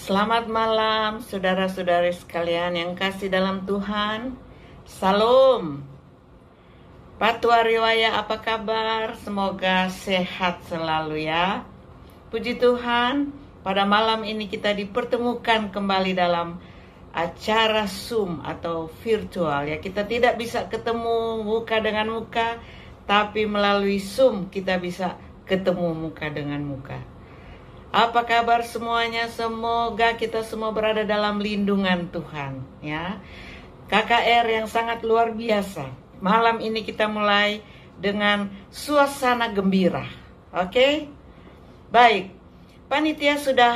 Selamat malam saudara-saudari sekalian yang kasih dalam Tuhan. Salam. Patua Riwaya apa kabar? Semoga sehat selalu ya. Puji Tuhan, pada malam ini kita dipertemukan kembali dalam acara Zoom atau virtual ya. Kita tidak bisa ketemu muka dengan muka, tapi melalui Zoom kita bisa ketemu muka dengan muka. Apa kabar semuanya? Semoga kita semua berada dalam lindungan Tuhan, ya. KKR yang sangat luar biasa. Malam ini kita mulai dengan suasana gembira. Oke? Okay? Baik. Panitia sudah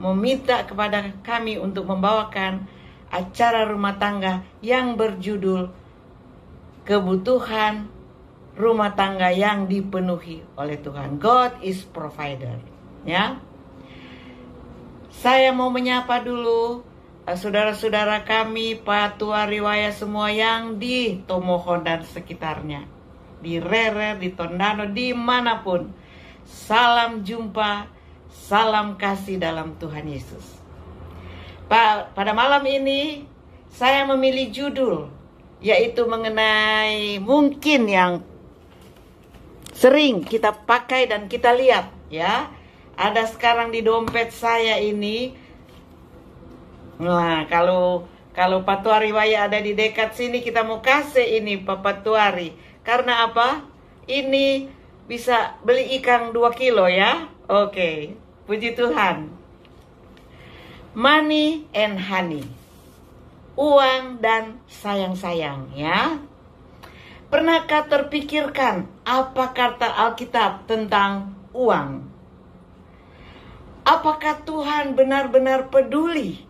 meminta kepada kami untuk membawakan acara rumah tangga yang berjudul kebutuhan rumah tangga yang dipenuhi oleh Tuhan. God is provider, ya. Saya mau menyapa dulu eh, saudara-saudara kami, patua Riwaya semua yang di Tomohon dan sekitarnya. Di Rere, di Tondano, dimanapun. Salam jumpa, salam kasih dalam Tuhan Yesus. Pada malam ini, saya memilih judul, yaitu mengenai mungkin yang sering kita pakai dan kita lihat ya. Ada sekarang di dompet saya ini. Nah, kalau kalau Patuari Waya ada di dekat sini kita mau kasih ini Pak Patuari. Karena apa? Ini bisa beli ikan 2 kilo ya. Oke, puji Tuhan. Money and honey. Uang dan sayang-sayang ya. Pernahkah terpikirkan apa kata Alkitab tentang uang? Apakah Tuhan benar-benar peduli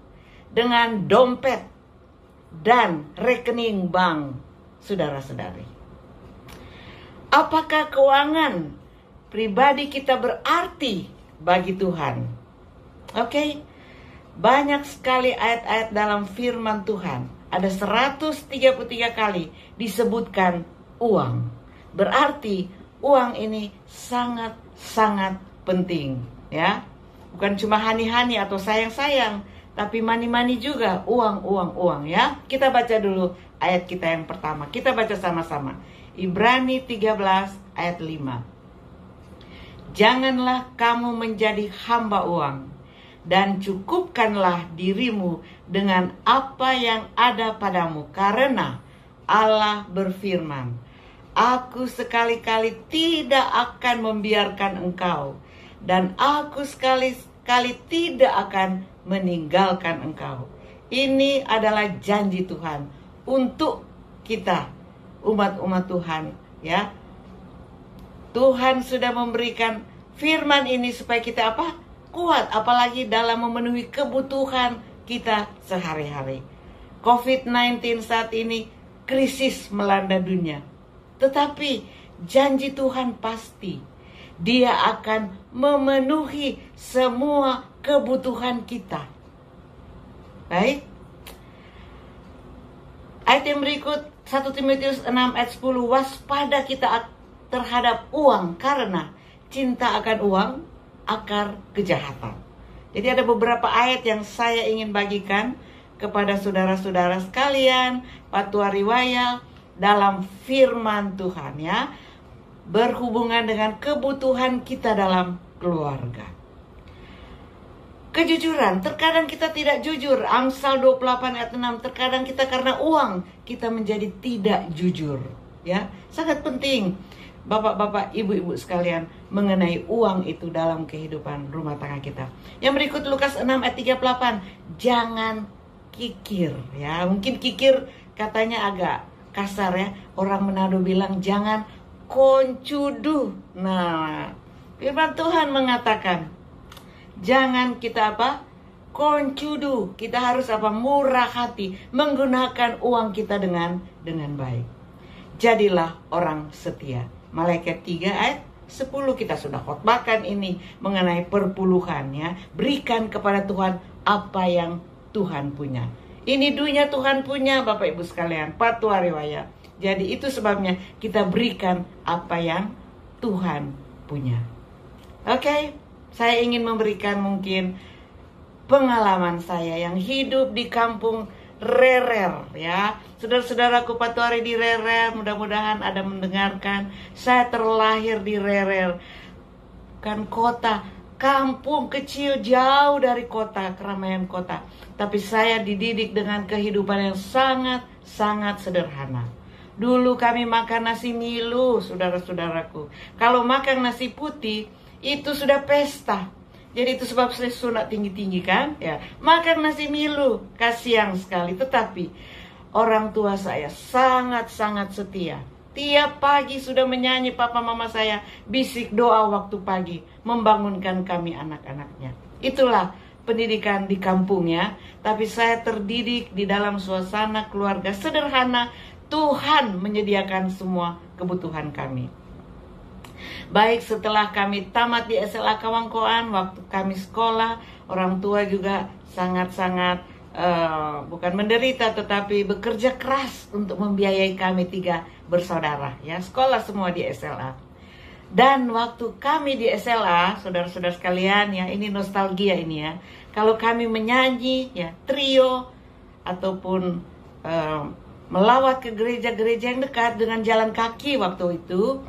dengan dompet dan rekening bank saudara-saudari? Apakah keuangan pribadi kita berarti bagi Tuhan? Oke, okay? banyak sekali ayat-ayat dalam firman Tuhan ada 133 kali disebutkan uang. Berarti uang ini sangat-sangat penting, ya. Bukan cuma hani-hani atau sayang-sayang, tapi mani-mani juga uang, uang, uang, ya. Kita baca dulu ayat kita yang pertama. Kita baca sama-sama. Ibrani 13 ayat 5. Janganlah kamu menjadi hamba uang, dan cukupkanlah dirimu dengan apa yang ada padamu karena Allah berfirman Aku sekali-kali tidak akan membiarkan engkau dan aku sekali-kali tidak akan meninggalkan engkau Ini adalah janji Tuhan untuk kita umat-umat Tuhan ya Tuhan sudah memberikan firman ini supaya kita apa? kuat apalagi dalam memenuhi kebutuhan kita sehari-hari. COVID-19 saat ini krisis melanda dunia. Tetapi janji Tuhan pasti. Dia akan memenuhi semua kebutuhan kita. Baik. Ayat yang berikut 1 Timotius 6 ayat 10 waspada kita terhadap uang karena cinta akan uang akar kejahatan. Jadi ada beberapa ayat yang saya ingin bagikan kepada saudara-saudara sekalian, patua riwayat dalam firman Tuhan ya, berhubungan dengan kebutuhan kita dalam keluarga. Kejujuran, terkadang kita tidak jujur. Amsal 28 ayat 6, terkadang kita karena uang kita menjadi tidak jujur, ya. Sangat penting. Bapak-bapak, ibu-ibu sekalian, mengenai uang itu dalam kehidupan rumah tangga kita. Yang berikut Lukas 6 ayat 38, jangan kikir ya. Mungkin kikir katanya agak kasar ya. Orang Manado bilang jangan koncudu. Nah, firman Tuhan mengatakan jangan kita apa? koncudu. Kita harus apa? murah hati, menggunakan uang kita dengan dengan baik. Jadilah orang setia. Malaikat 3 ayat 10 kita sudah khotbahkan ini mengenai perpuluhannya. Berikan kepada Tuhan apa yang Tuhan punya. Ini dunia Tuhan punya Bapak Ibu sekalian. Patwa riwayat. Jadi itu sebabnya kita berikan apa yang Tuhan punya. Oke, okay? saya ingin memberikan mungkin pengalaman saya yang hidup di kampung Rerer ya. Saudara-saudaraku patuari di Rerer, mudah-mudahan ada mendengarkan. Saya terlahir di Rerer. Kan kota, kampung kecil jauh dari kota, keramaian kota. Tapi saya dididik dengan kehidupan yang sangat sangat sederhana. Dulu kami makan nasi milu, saudara-saudaraku. Kalau makan nasi putih, itu sudah pesta jadi itu sebab saya sunat tinggi-tinggi kan ya. Makan nasi milu kasihan sekali tetapi orang tua saya sangat-sangat setia. Tiap pagi sudah menyanyi papa mama saya bisik doa waktu pagi membangunkan kami anak-anaknya. Itulah pendidikan di kampung ya. Tapi saya terdidik di dalam suasana keluarga sederhana. Tuhan menyediakan semua kebutuhan kami. Baik setelah kami tamat di SLA Kawangkoan, waktu kami sekolah, orang tua juga sangat-sangat uh, bukan menderita tetapi bekerja keras untuk membiayai kami tiga bersaudara ya sekolah semua di SLA dan waktu kami di SLA saudara-saudara sekalian ya ini nostalgia ini ya kalau kami menyanyi ya trio ataupun uh, melawat ke gereja-gereja yang dekat dengan jalan kaki waktu itu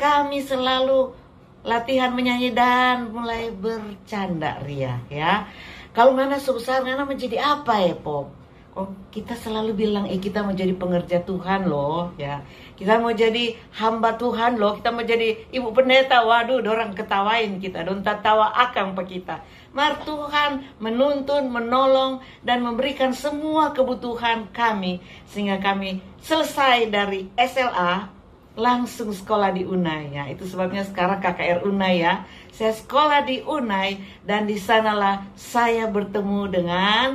kami selalu latihan menyanyi dan mulai bercanda ria ya. Kalau mana sebesar mana menjadi apa ya Pop? Oh, kita selalu bilang eh kita mau jadi pengerja Tuhan loh ya kita mau jadi hamba Tuhan loh kita mau jadi ibu pendeta waduh orang ketawain kita don tawa akang pe kita mar Tuhan menuntun menolong dan memberikan semua kebutuhan kami sehingga kami selesai dari SLA langsung sekolah di Unai ya. Itu sebabnya sekarang KKR Unai ya. Saya sekolah di Unai dan di sanalah saya bertemu dengan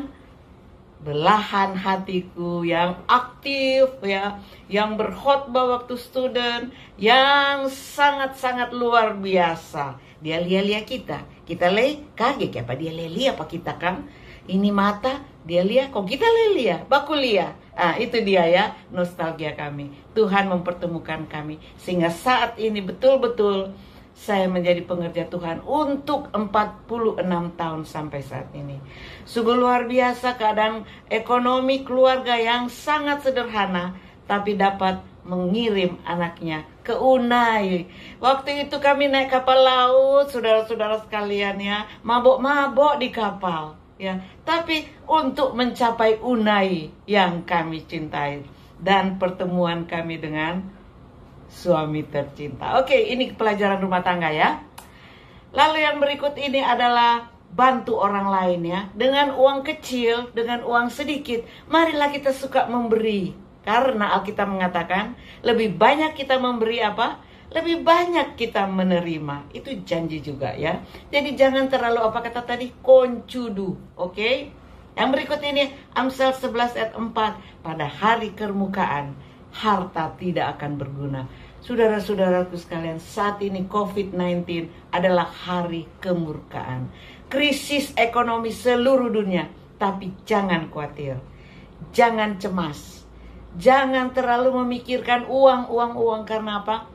belahan hatiku yang aktif ya, yang berkhotbah waktu student, yang sangat-sangat luar biasa. Dia lihat-lihat kita, kita lihat kaget ya, apa dia lia apa kita kan? Ini mata dia lihat kok kita lia, lihat Ah, itu dia ya nostalgia kami. Tuhan mempertemukan kami sehingga saat ini betul-betul saya menjadi pengerja Tuhan untuk 46 tahun sampai saat ini. Sungguh luar biasa keadaan ekonomi keluarga yang sangat sederhana tapi dapat mengirim anaknya ke Unai. Waktu itu kami naik kapal laut, saudara-saudara sekalian ya, mabok-mabok di kapal ya tapi untuk mencapai unai yang kami cintai dan pertemuan kami dengan suami tercinta. Oke, ini pelajaran rumah tangga ya. Lalu yang berikut ini adalah bantu orang lain ya. Dengan uang kecil, dengan uang sedikit, marilah kita suka memberi. Karena Alkitab mengatakan, lebih banyak kita memberi apa? lebih banyak kita menerima. Itu janji juga ya. Jadi jangan terlalu apa kata tadi koncudu, oke? Okay? Yang berikut ini Amsal 11 ayat 4 pada hari kemukaan harta tidak akan berguna. Saudara-saudaraku sekalian, saat ini COVID-19 adalah hari kemurkaan. Krisis ekonomi seluruh dunia, tapi jangan khawatir. Jangan cemas. Jangan terlalu memikirkan uang, uang, uang karena apa?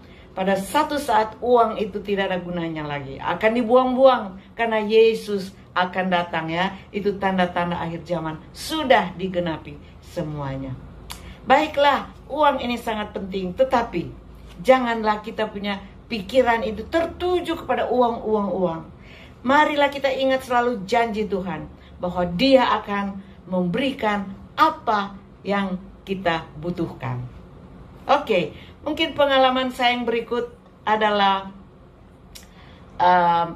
Pada satu saat uang itu tidak ada gunanya lagi, akan dibuang-buang karena Yesus akan datang ya. Itu tanda-tanda akhir zaman sudah digenapi semuanya. Baiklah, uang ini sangat penting, tetapi janganlah kita punya pikiran itu tertuju kepada uang, uang, uang. Marilah kita ingat selalu janji Tuhan bahwa Dia akan memberikan apa yang kita butuhkan. Oke, okay. Mungkin pengalaman saya yang berikut adalah uh,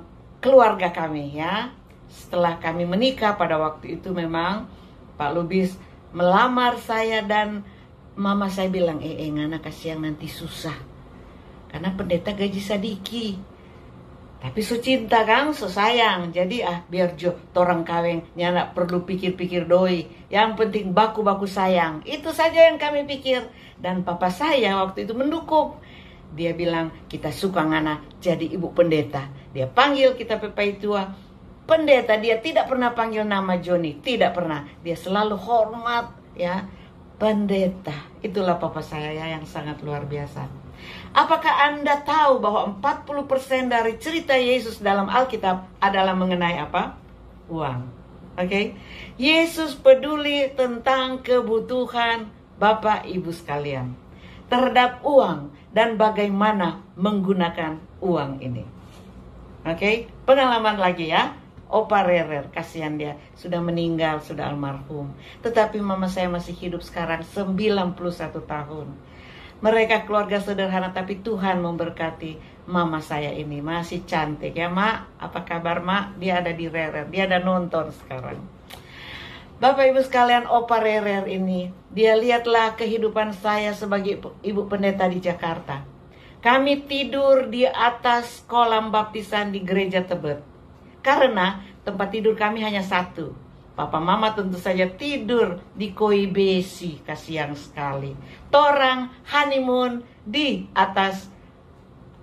keluarga kami ya. Setelah kami menikah pada waktu itu memang Pak Lubis melamar saya dan mama saya bilang, eh, eh ngana kasih yang nanti susah. Karena pendeta gaji sadiki. Tapi so cinta kang, so sayang. Jadi ah biar jo torang kaweng nyana perlu pikir-pikir doi. Yang penting baku-baku sayang. Itu saja yang kami pikir dan papa saya waktu itu mendukung. Dia bilang, kita suka ngana jadi ibu pendeta. Dia panggil kita Pepai Tua. Pendeta dia tidak pernah panggil nama Joni, tidak pernah. Dia selalu hormat ya pendeta. Itulah papa saya ya, yang sangat luar biasa. Apakah Anda tahu bahwa 40% dari cerita Yesus dalam Alkitab adalah mengenai apa? Uang. Oke. Okay? Yesus peduli tentang kebutuhan Bapak Ibu sekalian terhadap uang dan bagaimana menggunakan uang ini. Oke, okay? pengalaman lagi ya. Opa Rerer, kasihan dia, sudah meninggal, sudah almarhum. Tetapi mama saya masih hidup sekarang 91 tahun. Mereka keluarga sederhana tapi Tuhan memberkati mama saya ini. Masih cantik ya, Mak. Apa kabar, Mak? Dia ada di Rerer, dia ada nonton sekarang. Bapak Ibu sekalian Opa Rerer ini, dia lihatlah kehidupan saya sebagai Ibu Pendeta di Jakarta. Kami tidur di atas kolam baptisan di gereja Tebet. Karena tempat tidur kami hanya satu. Papa mama tentu saja tidur di koi besi, kasihan sekali. Torang honeymoon di atas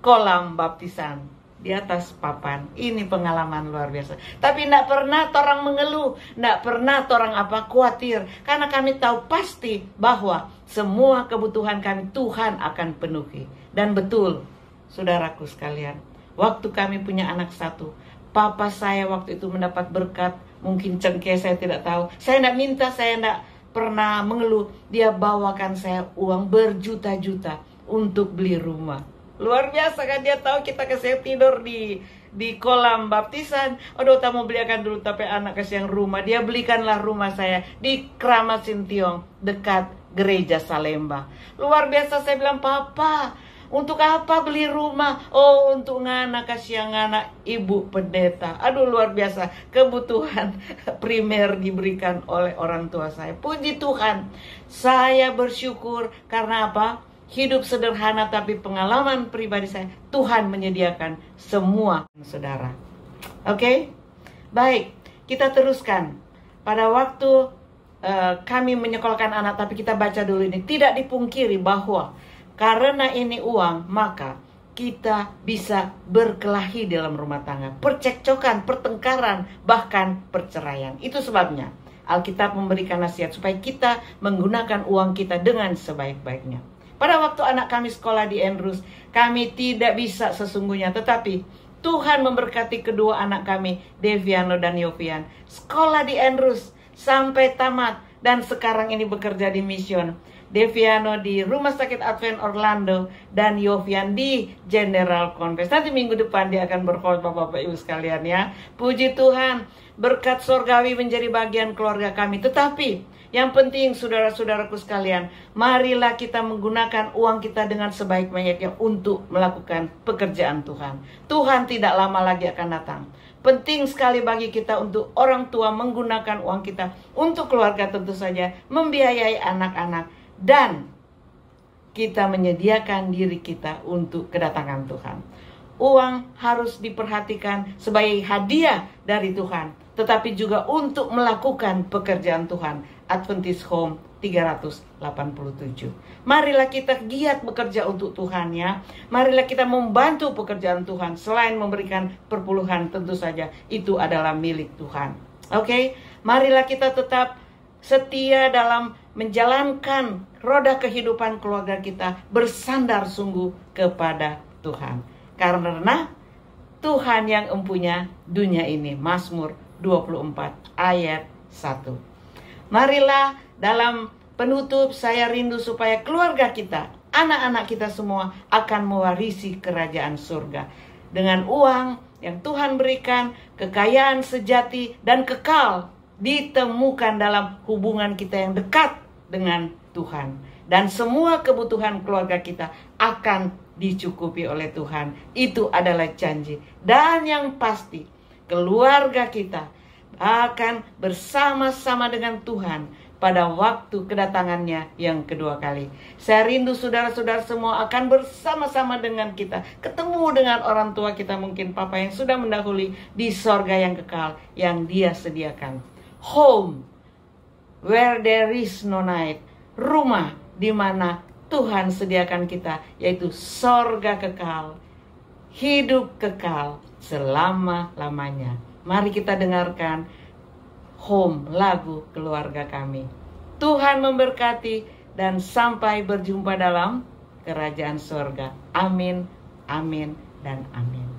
kolam baptisan di atas papan. Ini pengalaman luar biasa. Tapi tidak pernah orang mengeluh, tidak pernah orang apa khawatir, karena kami tahu pasti bahwa semua kebutuhan kami Tuhan akan penuhi. Dan betul, saudaraku sekalian, waktu kami punya anak satu, papa saya waktu itu mendapat berkat, mungkin cengkeh saya tidak tahu. Saya tidak minta, saya tidak pernah mengeluh. Dia bawakan saya uang berjuta-juta untuk beli rumah Luar biasa kan dia tahu kita kasih tidur di di kolam baptisan. Aduh, tak mau belikan dulu tapi anak kasih yang rumah. Dia belikanlah rumah saya di Kramat Sintiong dekat gereja Salemba. Luar biasa saya bilang, "Papa, untuk apa beli rumah? Oh, untuk anak kasih yang anak ibu pendeta. Aduh, luar biasa. Kebutuhan primer diberikan oleh orang tua saya. Puji Tuhan. Saya bersyukur karena apa? hidup sederhana tapi pengalaman pribadi saya, Tuhan menyediakan semua, saudara. Oke, okay? baik, kita teruskan. Pada waktu uh, kami menyekolahkan anak, tapi kita baca dulu ini, tidak dipungkiri bahwa karena ini uang, maka kita bisa berkelahi dalam rumah tangga, percekcokan, pertengkaran, bahkan perceraian. Itu sebabnya Alkitab memberikan nasihat supaya kita menggunakan uang kita dengan sebaik-baiknya. Pada waktu anak kami sekolah di Andrews, kami tidak bisa sesungguhnya, tetapi Tuhan memberkati kedua anak kami, Deviano dan Yovian. Sekolah di Andrews sampai tamat dan sekarang ini bekerja di Mission. Deviano di Rumah Sakit Advent Orlando dan Yovian di General Conference. Nanti minggu depan dia akan berkhotbah Bapak Ibu sekalian ya. Puji Tuhan, berkat sorgawi menjadi bagian keluarga kami. Tetapi yang penting saudara-saudaraku sekalian, marilah kita menggunakan uang kita dengan sebaik-baiknya untuk melakukan pekerjaan Tuhan. Tuhan tidak lama lagi akan datang. Penting sekali bagi kita untuk orang tua menggunakan uang kita untuk keluarga tentu saja, membiayai anak-anak dan kita menyediakan diri kita untuk kedatangan Tuhan. Uang harus diperhatikan sebagai hadiah dari Tuhan, tetapi juga untuk melakukan pekerjaan Tuhan Adventist Home 387. Marilah kita giat bekerja untuk Tuhan ya. Marilah kita membantu pekerjaan Tuhan. Selain memberikan perpuluhan tentu saja itu adalah milik Tuhan. Oke, okay? marilah kita tetap setia dalam menjalankan roda kehidupan keluarga kita bersandar sungguh kepada Tuhan. Karena Tuhan yang empunya dunia ini. Mazmur 24 ayat 1. Marilah dalam penutup saya rindu supaya keluarga kita, anak-anak kita semua akan mewarisi kerajaan surga. Dengan uang yang Tuhan berikan, kekayaan sejati dan kekal ditemukan dalam hubungan kita yang dekat dengan Tuhan. Dan semua kebutuhan keluarga kita akan dicukupi oleh Tuhan. Itu adalah janji. Dan yang pasti, keluarga kita akan bersama-sama dengan Tuhan pada waktu kedatangannya yang kedua kali. Saya rindu saudara-saudara semua akan bersama-sama dengan kita. Ketemu dengan orang tua kita mungkin papa yang sudah mendahului di sorga yang kekal yang dia sediakan. Home where there is no night. Rumah di mana Tuhan sediakan kita yaitu sorga kekal. Hidup kekal selama-lamanya. Mari kita dengarkan home lagu keluarga kami. Tuhan memberkati dan sampai berjumpa dalam kerajaan sorga. Amin, amin, dan amin.